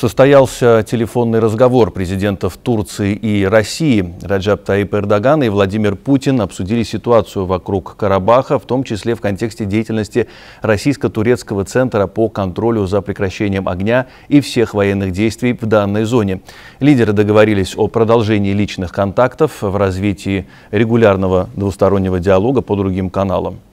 Состоялся телефонный разговор президентов Турции и России. Раджаб Таип Эрдоган и Владимир Путин обсудили ситуацию вокруг Карабаха, в том числе в контексте деятельности Российско-Турецкого центра по контролю за прекращением огня и всех военных действий в данной зоне. Лидеры договорились о продолжении личных контактов в развитии регулярного двустороннего диалога по другим каналам.